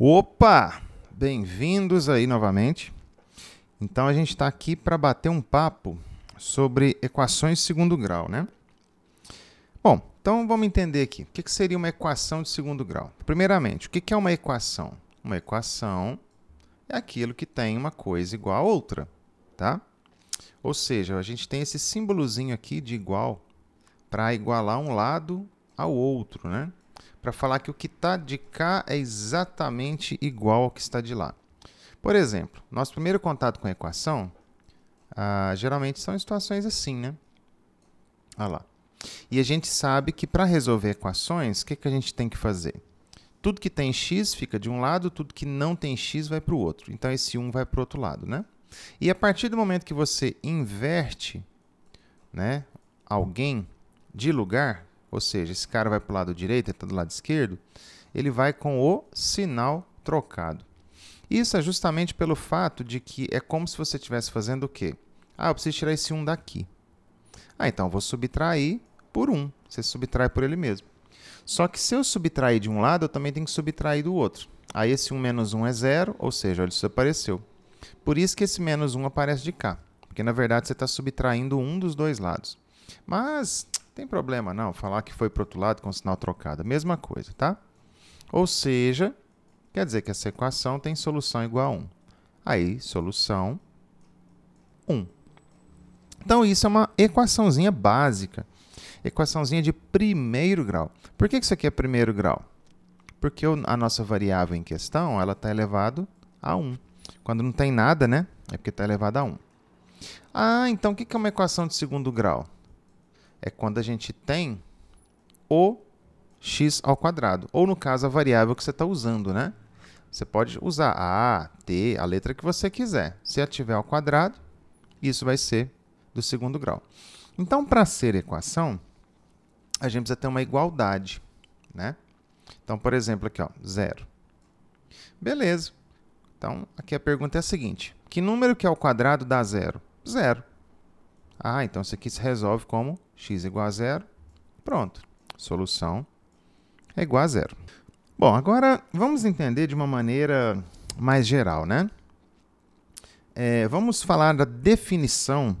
Opa! Bem-vindos aí novamente. Então a gente está aqui para bater um papo sobre equações de segundo grau, né? Bom, então vamos entender aqui. O que seria uma equação de segundo grau? Primeiramente, o que é uma equação? Uma equação é aquilo que tem uma coisa igual a outra, tá? Ou seja, a gente tem esse símbolozinho aqui de igual para igualar um lado ao outro, né? para falar que o que está de cá é exatamente igual ao que está de lá. Por exemplo, nosso primeiro contato com a equação ah, geralmente são situações assim, né? Olha lá. E a gente sabe que para resolver equações, o que, que a gente tem que fazer? Tudo que tem x fica de um lado, tudo que não tem x vai para o outro. Então esse 1 um vai para o outro lado, né? E a partir do momento que você inverte né, alguém de lugar, ou seja, esse cara vai para o lado direito, ele está do lado esquerdo, ele vai com o sinal trocado. Isso é justamente pelo fato de que é como se você estivesse fazendo o quê? Ah, eu preciso tirar esse 1 daqui. Ah, então eu vou subtrair por 1. Você subtrai por ele mesmo. Só que se eu subtrair de um lado, eu também tenho que subtrair do outro. Aí esse 1 menos 1 é zero, ou seja, ele desapareceu. Por isso que esse menos 1 aparece de cá. Porque na verdade você está subtraindo um dos dois lados. Mas tem problema não falar que foi para outro lado com sinal trocado. Mesma coisa, tá? Ou seja, quer dizer que essa equação tem solução igual a 1. Aí, solução 1. Então, isso é uma equaçãozinha básica. Equaçãozinha de primeiro grau. Por que isso aqui é primeiro grau? Porque a nossa variável em questão ela está elevado a 1. Quando não tem nada, né? É porque está elevado a 1. Ah, então o que é uma equação de segundo grau? é quando a gente tem o x ao quadrado, ou no caso a variável que você está usando, né? Você pode usar a, t, a letra que você quiser. Se a tiver ao quadrado, isso vai ser do segundo grau. Então, para ser equação, a gente precisa ter uma igualdade, né? Então, por exemplo, aqui, ó, zero. Beleza. Então, aqui a pergunta é a seguinte. Que número que ao quadrado dá zero? Zero. Ah, então isso aqui se resolve como x igual a zero. Pronto, solução é igual a zero. Bom, agora vamos entender de uma maneira mais geral, né? É, vamos falar da definição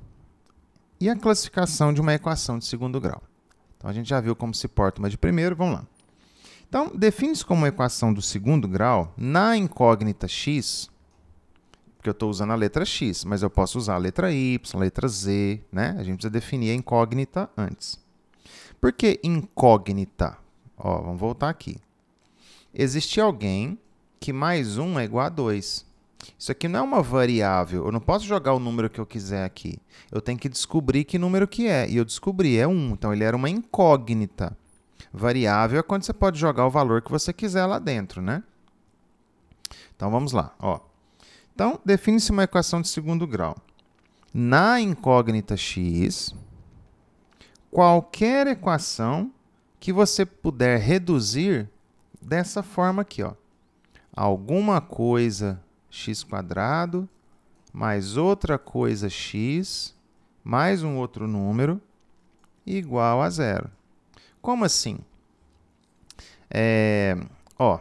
e a classificação de uma equação de segundo grau. Então, a gente já viu como se porta uma de primeiro, vamos lá. Então, define-se como uma equação do segundo grau na incógnita x porque eu estou usando a letra X, mas eu posso usar a letra Y, a letra Z, né? A gente precisa definir a incógnita antes. Por que incógnita? Ó, vamos voltar aqui. Existe alguém que mais um é igual a 2. Isso aqui não é uma variável. Eu não posso jogar o número que eu quiser aqui. Eu tenho que descobrir que número que é. E eu descobri, é 1. Então, ele era uma incógnita. Variável é quando você pode jogar o valor que você quiser lá dentro, né? Então, vamos lá. Ó, então, define-se uma equação de segundo grau. Na incógnita x, qualquer equação que você puder reduzir dessa forma aqui, ó. Alguma coisa x quadrado mais outra coisa x mais um outro número igual a zero. Como assim? É, ó,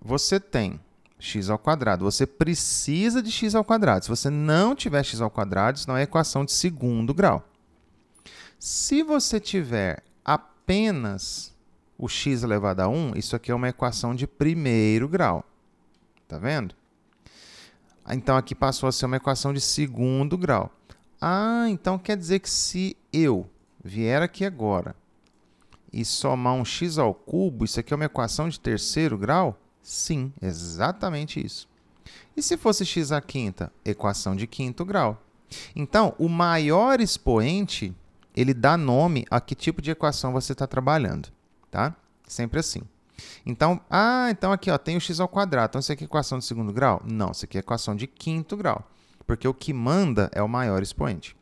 você tem x ao quadrado. Você precisa de x ao quadrado. Se você não tiver x ao quadrado, isso não é equação de segundo grau. Se você tiver apenas o x elevado a 1, isso aqui é uma equação de primeiro grau. Tá vendo? Então aqui passou a ser uma equação de segundo grau. Ah, então quer dizer que se eu vier aqui agora e somar um x ao cubo, isso aqui é uma equação de terceiro grau? Sim, exatamente isso. E se fosse x à quinta? Equação de quinto grau. Então, o maior expoente, ele dá nome a que tipo de equação você está trabalhando, tá? Sempre assim. Então, ah, então aqui ó, tem o x ao quadrado. Então, isso aqui é equação de segundo grau? Não, isso aqui é equação de quinto grau, porque o que manda é o maior expoente.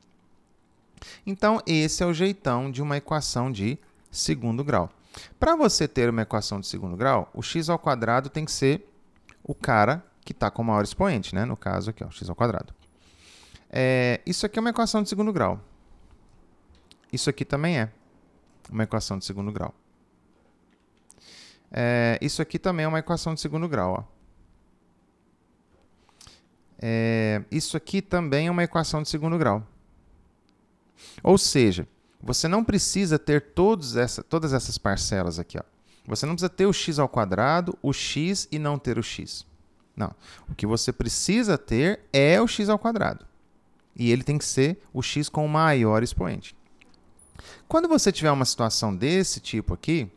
Então, esse é o jeitão de uma equação de segundo grau. Para você ter uma equação de segundo grau, o x ao quadrado tem que ser o cara que está com o maior expoente, né? No caso aqui, ó, x ao quadrado. É, isso aqui é uma equação de segundo grau. Isso aqui também é uma equação de segundo grau. É, isso aqui também é uma equação de segundo grau. Ó. É, isso aqui também é uma equação de segundo grau. Ou seja, você não precisa ter todos essa, todas essas parcelas aqui. Ó. Você não precisa ter o x ao quadrado, o x e não ter o x. Não. O que você precisa ter é o x ao quadrado. E ele tem que ser o x com o maior expoente. Quando você tiver uma situação desse tipo aqui,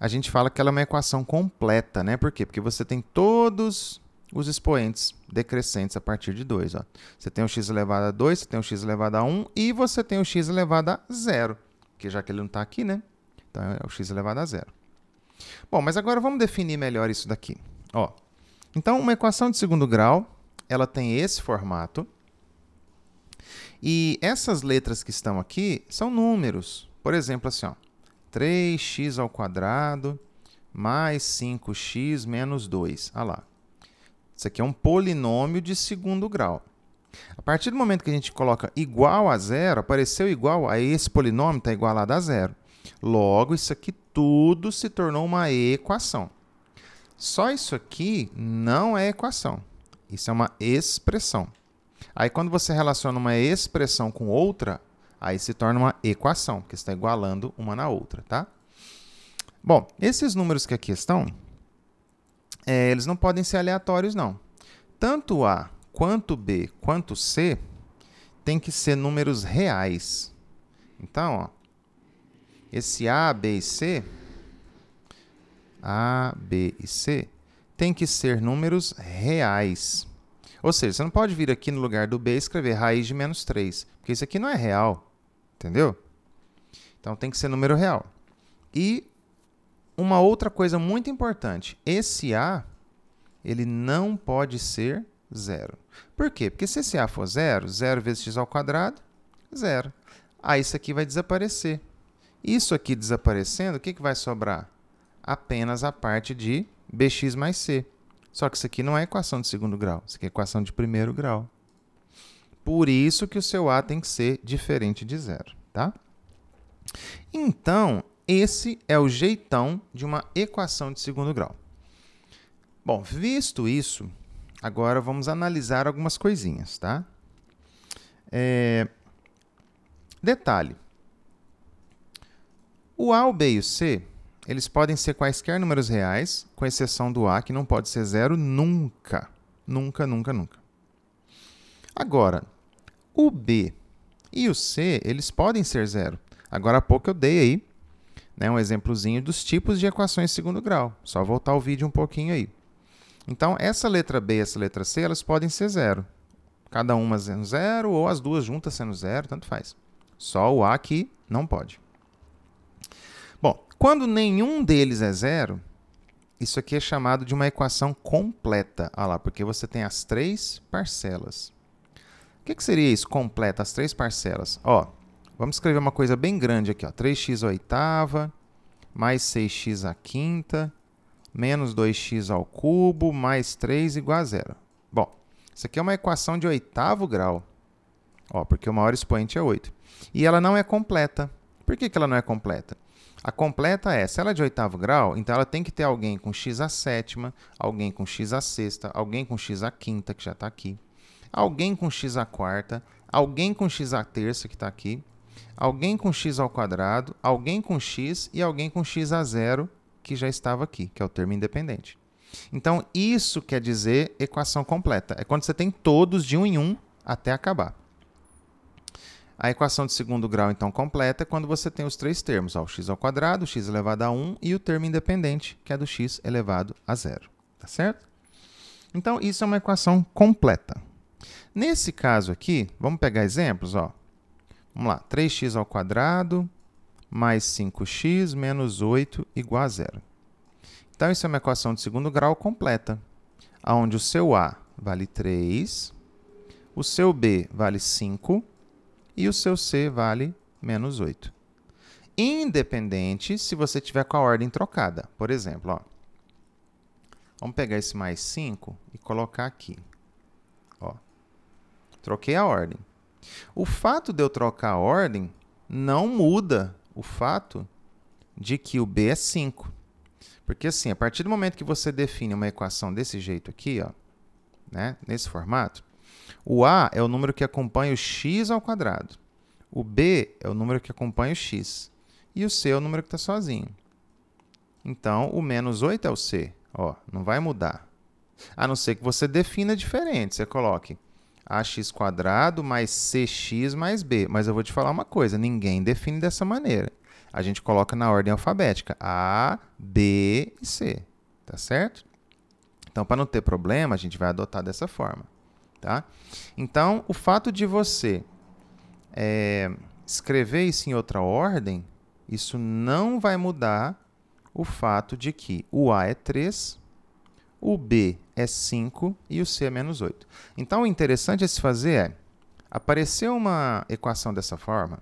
a gente fala que ela é uma equação completa, né? Por quê? Porque você tem todos os expoentes decrescentes a partir de 2. Você tem o x elevado a 2, você tem o x elevado a 1 e você tem o x elevado a 0, que já que ele não está aqui, né? Então é o x elevado a 0. Bom, mas agora vamos definir melhor isso daqui. Ó, então, uma equação de segundo grau, ela tem esse formato. E essas letras que estão aqui são números. Por exemplo, assim, ó, 3x ao quadrado mais 5x menos 2. Olha lá, isso aqui é um polinômio de segundo grau. A partir do momento que a gente coloca igual a zero, apareceu igual, a esse polinômio está igualado a zero. Logo, isso aqui tudo se tornou uma equação. Só isso aqui não é equação. Isso é uma expressão. Aí, quando você relaciona uma expressão com outra, aí se torna uma equação, porque está igualando uma na outra, tá? Bom, esses números que aqui estão, é, eles não podem ser aleatórios, não. Tanto A, quanto B, quanto C tem que ser números reais. Então, ó, esse A, B e C, A, B e C, tem que ser números reais. Ou seja, você não pode vir aqui no lugar do B e escrever raiz de menos 3, porque isso aqui não é real, entendeu? Então tem que ser número real. E uma outra coisa muito importante, esse A ele não pode ser zero. Por quê? Porque se esse A for zero, zero vezes x ao quadrado, zero. Aí ah, isso aqui vai desaparecer. Isso aqui desaparecendo, o que, que vai sobrar? Apenas a parte de bx mais c. Só que isso aqui não é equação de segundo grau, isso aqui é equação de primeiro grau. Por isso que o seu A tem que ser diferente de zero, tá? Então, esse é o jeitão de uma equação de segundo grau. Bom, visto isso, agora vamos analisar algumas coisinhas, tá? É... Detalhe. O A, o B e o C, eles podem ser quaisquer números reais, com exceção do A, que não pode ser zero nunca. Nunca, nunca, nunca. Agora, o B e o C, eles podem ser zero. Agora há pouco eu dei aí né, um exemplozinho dos tipos de equações de segundo grau. Só voltar o vídeo um pouquinho aí. Então, essa letra B e essa letra C, elas podem ser zero. Cada uma sendo zero ou as duas juntas sendo zero, tanto faz. Só o A aqui não pode. Bom, quando nenhum deles é zero, isso aqui é chamado de uma equação completa. Olha lá, porque você tem as três parcelas. O que, que seria isso, completa, as três parcelas? Ó, Vamos escrever uma coisa bem grande aqui, ó. 3x à oitava, mais 6x à quinta, menos 2x ao cubo, mais 3 igual a zero. Bom, isso aqui é uma equação de oitavo grau, ó, porque o maior expoente é 8. E ela não é completa. Por que, que ela não é completa? A completa é, se ela é de oitavo grau, então ela tem que ter alguém com x à sétima, alguém com x à sexta, alguém com x à quinta, que já está aqui, alguém com x à quarta, alguém com x à terça, que está aqui, alguém com x ao quadrado, alguém com x e alguém com x a zero, que já estava aqui, que é o termo independente. Então, isso quer dizer equação completa. É quando você tem todos de um em um até acabar. A equação de segundo grau, então, completa é quando você tem os três termos, ó, o x ao quadrado, o x elevado a 1 e o termo independente, que é do x elevado a zero. Tá certo? Então, isso é uma equação completa. Nesse caso aqui, vamos pegar exemplos, ó. Vamos lá, 3x ao quadrado mais 5x menos 8 igual a zero. Então, isso é uma equação de segundo grau completa, onde o seu A vale 3, o seu B vale 5 e o seu C vale menos 8. Independente se você tiver com a ordem trocada. Por exemplo, ó, vamos pegar esse mais 5 e colocar aqui. Ó, troquei a ordem. O fato de eu trocar a ordem não muda o fato de que o B é 5. Porque assim, a partir do momento que você define uma equação desse jeito aqui, ó, né, nesse formato, o A é o número que acompanha o x ao quadrado. O B é o número que acompanha o x. E o C é o número que está sozinho. Então, o menos 8 é o C. Ó, não vai mudar. A não ser que você defina diferente. Você coloque ax quadrado mais cx mais b. Mas eu vou te falar uma coisa, ninguém define dessa maneira. A gente coloca na ordem alfabética, A, B e C, tá certo? Então, para não ter problema, a gente vai adotar dessa forma, tá? Então, o fato de você é, escrever isso em outra ordem, isso não vai mudar o fato de que o A é 3, o B é 5 e o C é menos 8. Então, o interessante a se fazer é, apareceu uma equação dessa forma,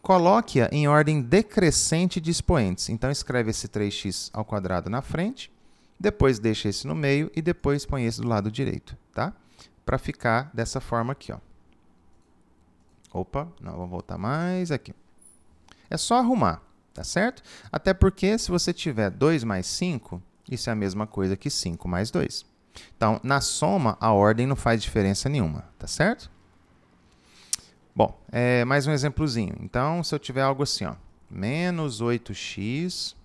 coloque-a em ordem decrescente de expoentes. Então, escreve esse 3x ao quadrado na frente, depois deixa esse no meio e depois põe esse do lado direito, tá? Para ficar dessa forma aqui, ó. Opa, não, vou voltar mais aqui. É só arrumar, tá certo? Até porque se você tiver 2 mais 5, isso é a mesma coisa que 5 mais 2. Então, na soma, a ordem não faz diferença nenhuma, tá certo? Bom, é, mais um exemplozinho. Então, se eu tiver algo assim, ó, menos 8x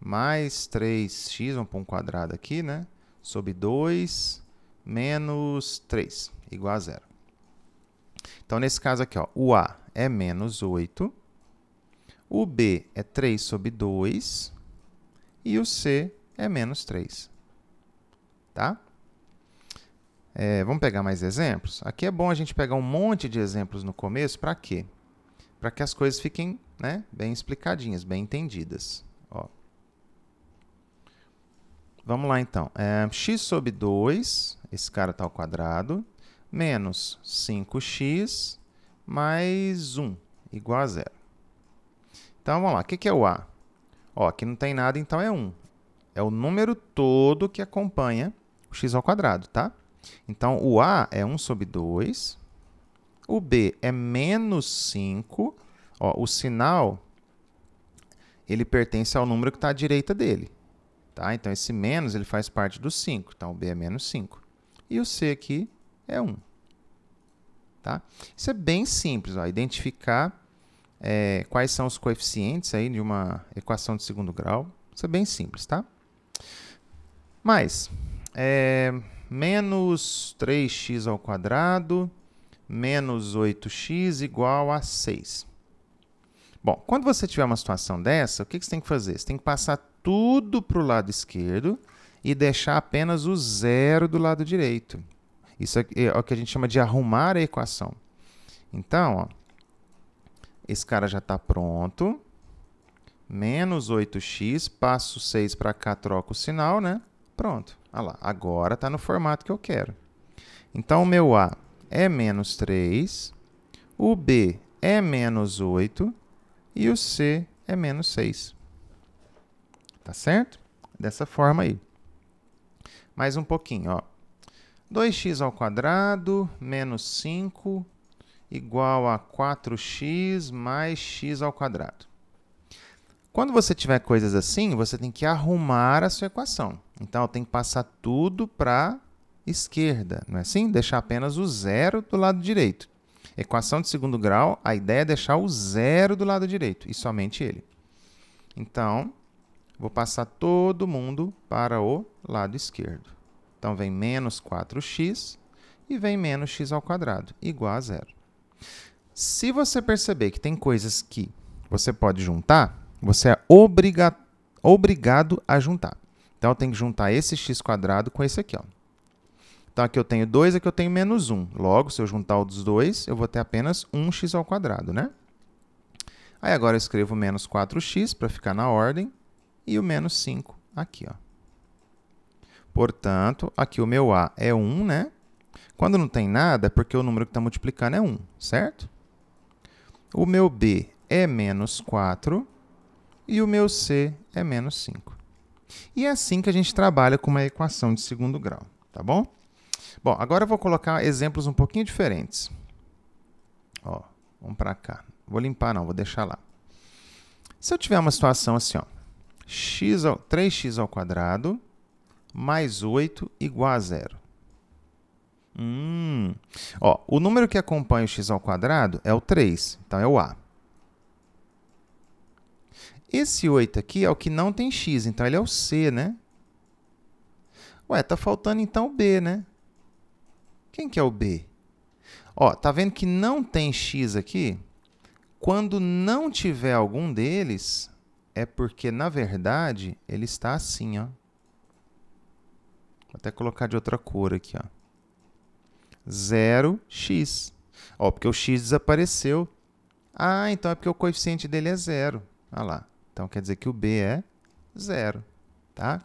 mais 3x, vamos pôr um quadrado aqui, né? Sobre 2 menos 3, igual a zero. Então, nesse caso aqui, ó, o A é menos 8, o B é 3 sobre 2 e o C é menos 3. Tá? É, vamos pegar mais exemplos? Aqui é bom a gente pegar um monte de exemplos no começo, para quê? Para que as coisas fiquem né, bem explicadinhas, bem entendidas. Ó. Vamos lá então. É, x sobre 2, esse cara está ao quadrado, menos 5x mais 1, igual a zero. Então vamos lá, o que, é o a? Ó, aqui não tem nada, então é 1 é o número todo que acompanha o x ao quadrado, tá? Então, o A é 1 sobre 2, o B é menos 5, ó, o sinal ele pertence ao número que está à direita dele, tá? Então, esse menos ele faz parte do 5, então o B é menos 5. E o C aqui é 1, tá? Isso é bem simples, ó, identificar é, quais são os coeficientes aí de uma equação de segundo grau. Isso é bem simples, tá? Mas é, menos 3x ao quadrado menos 8x igual a 6. Bom, quando você tiver uma situação dessa, o que, que você tem que fazer? Você tem que passar tudo para o lado esquerdo e deixar apenas o zero do lado direito. Isso é, é, o que a gente chama de arrumar a equação. Então, ó, esse cara já está pronto. Menos 8x, passo 6 para cá, troco o sinal, né? Pronto. Ah lá, agora está no formato que eu quero. Então, o meu A é menos 3, o B é menos 8 e o C é menos 6. Tá certo? Dessa forma aí. Mais um pouquinho, ó. 2x ao quadrado menos 5 igual a 4x mais x ao quadrado. Quando você tiver coisas assim, você tem que arrumar a sua equação. Então eu tenho que passar tudo para esquerda, não é assim? Deixar apenas o zero do lado direito. Equação de segundo grau, a ideia é deixar o zero do lado direito e somente ele. Então, vou passar todo mundo para o lado esquerdo. Então, vem menos 4x e vem menos x ao quadrado, igual a zero. Se você perceber que tem coisas que você pode juntar, você é obriga obrigado a juntar. Então eu tenho que juntar esse x quadrado com esse aqui. Ó. Então aqui eu tenho 2, aqui eu tenho menos 1. Logo, se eu juntar os dois, eu vou ter apenas 1x ao quadrado, né? Aí agora eu escrevo menos 4x para ficar na ordem e o menos 5 aqui. Ó. Portanto, aqui o meu a é 1, né? Quando não tem nada, é porque o número que está multiplicando é 1, certo? O meu b é menos 4 e o meu c é menos 5. E é assim que a gente trabalha com uma equação de segundo grau, tá bom? Bom, agora eu vou colocar exemplos um pouquinho diferentes. Ó, vamos para cá. Vou limpar não, vou deixar lá. Se eu tiver uma situação assim, ó, x ao, 3x ao quadrado mais 8 igual a zero. Hum. Ó, o número que acompanha o x ao quadrado é o 3, então é o a. Esse 8 aqui é o que não tem x, então ele é o C, né? Ué, tá faltando então o B, né? Quem que é o B? Ó, tá vendo que não tem x aqui? Quando não tiver algum deles, é porque, na verdade, ele está assim, ó. Vou até colocar de outra cor aqui, ó. 0x. Ó, porque o x desapareceu. Ah, então é porque o coeficiente dele é zero. Olha lá. Então, quer dizer que o B é zero, tá?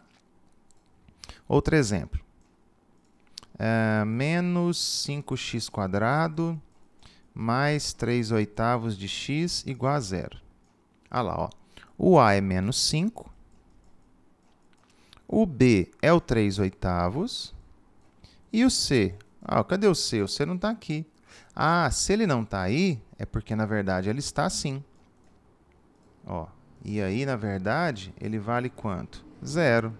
Outro exemplo. É, menos 5 quadrado mais 3 oitavos de x igual a zero. Olha lá, ó. o a é menos 5, o b é o 3 oitavos e o c. Ah, cadê o c? O c não está aqui. Ah, se ele não está aí, é porque na verdade ele está sim. Ó, e aí, na verdade, ele vale quanto? Zero.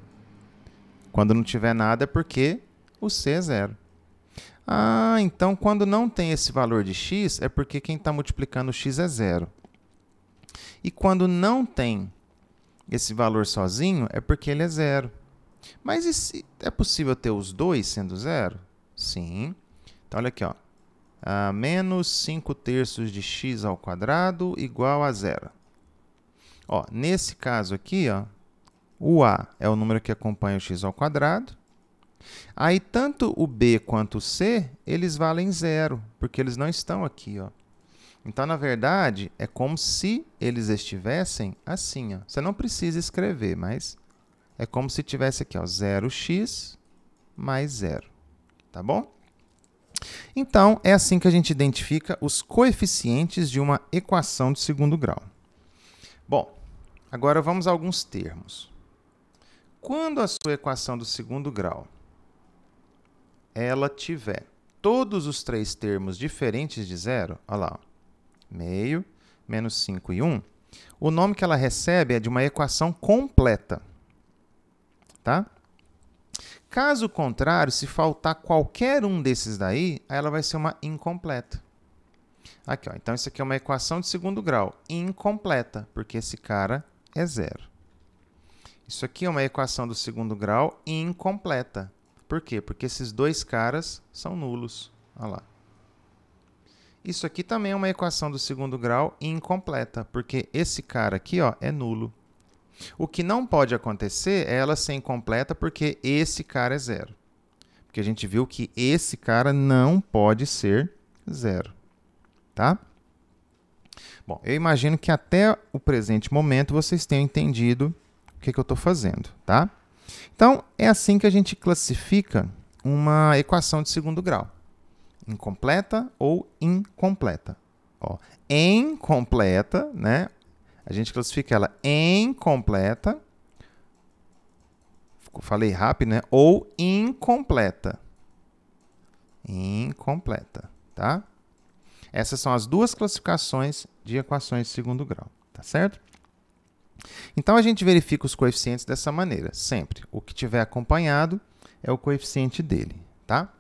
Quando não tiver nada é porque o C é zero. Ah, então quando não tem esse valor de x é porque quem está multiplicando o x é zero. E quando não tem esse valor sozinho é porque ele é zero. Mas é possível ter os dois sendo zero? Sim. Então, olha aqui, ó. Ah, menos 5 terços de x ao quadrado igual a zero. Ó, nesse caso aqui, ó, o a é o número que acompanha o x ao quadrado. Aí tanto o b quanto o c, eles valem zero, porque eles não estão aqui, ó. Então, na verdade, é como se eles estivessem assim, ó. Você não precisa escrever, mas é como se tivesse aqui, ó, 0x mais zero, tá bom? Então, é assim que a gente identifica os coeficientes de uma equação de segundo grau. Bom, Agora vamos a alguns termos. Quando a sua equação do segundo grau ela tiver todos os três termos diferentes de zero, olha lá, meio, menos 5 e 1, um, o nome que ela recebe é de uma equação completa. Tá? Caso contrário, se faltar qualquer um desses daí, ela vai ser uma incompleta. Aqui, ó, então isso aqui é uma equação de segundo grau, incompleta, porque esse cara é zero. Isso aqui é uma equação do segundo grau incompleta. Por quê? Porque esses dois caras são nulos. Olha lá. Isso aqui também é uma equação do segundo grau incompleta, porque esse cara aqui ó, é nulo. O que não pode acontecer é ela ser incompleta porque esse cara é zero. Porque a gente viu que esse cara não pode ser zero. Tá? Bom, eu imagino que até o presente momento vocês tenham entendido o que, é que eu estou fazendo, tá? Então, é assim que a gente classifica uma equação de segundo grau. Incompleta ou incompleta. Ó, em completa, né? A gente classifica ela em completa. Falei rápido, né? Ou incompleta. Incompleta, tá? Essas são as duas classificações de equações de segundo grau, tá certo? Então a gente verifica os coeficientes dessa maneira, sempre. O que tiver acompanhado é o coeficiente dele, tá?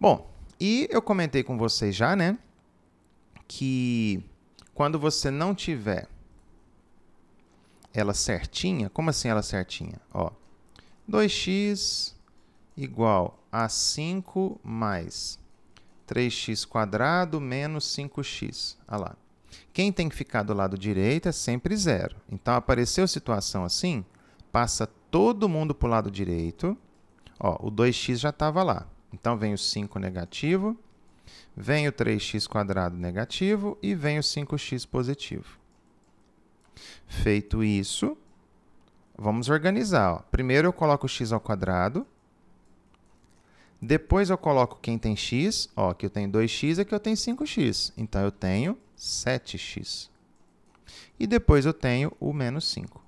Bom, e eu comentei com vocês já, né, que quando você não tiver ela certinha, como assim ela certinha? Ó, 2x igual a 5 mais 3 quadrado menos 5x. Olha lá. Quem tem que ficar do lado direito é sempre zero. Então, apareceu situação assim, passa todo mundo para o lado direito. Ó, o 2x já estava lá. Então, vem o 5 negativo, vem o 3 quadrado negativo e vem o 5x positivo. Feito isso, vamos organizar. Ó. Primeiro eu coloco o x ao quadrado, depois eu coloco quem tem x, ó, aqui eu tenho 2x, aqui eu tenho 5x. Então, eu tenho 7x. E depois eu tenho o menos 5.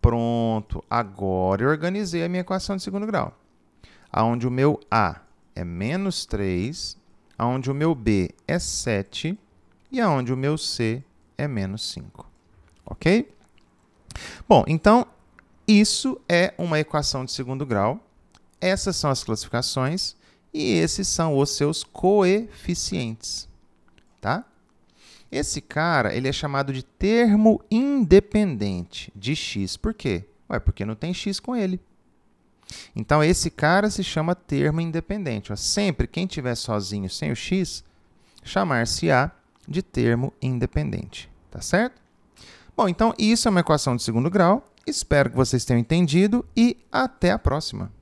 Pronto, agora eu organizei a minha equação de segundo grau. Onde o meu A é menos 3, onde o meu B é 7 e onde o meu C é menos 5. Ok? Bom, então isso é uma equação de segundo grau essas são as classificações e esses são os seus coeficientes, tá? Esse cara, ele é chamado de termo independente de x. Por quê? Ué, porque não tem x com ele. Então, esse cara se chama termo independente. Ó. Sempre quem tiver sozinho sem o x, chamar-se-á de termo independente. Tá certo? Bom, então isso é uma equação de segundo grau. Espero que vocês tenham entendido e até a próxima!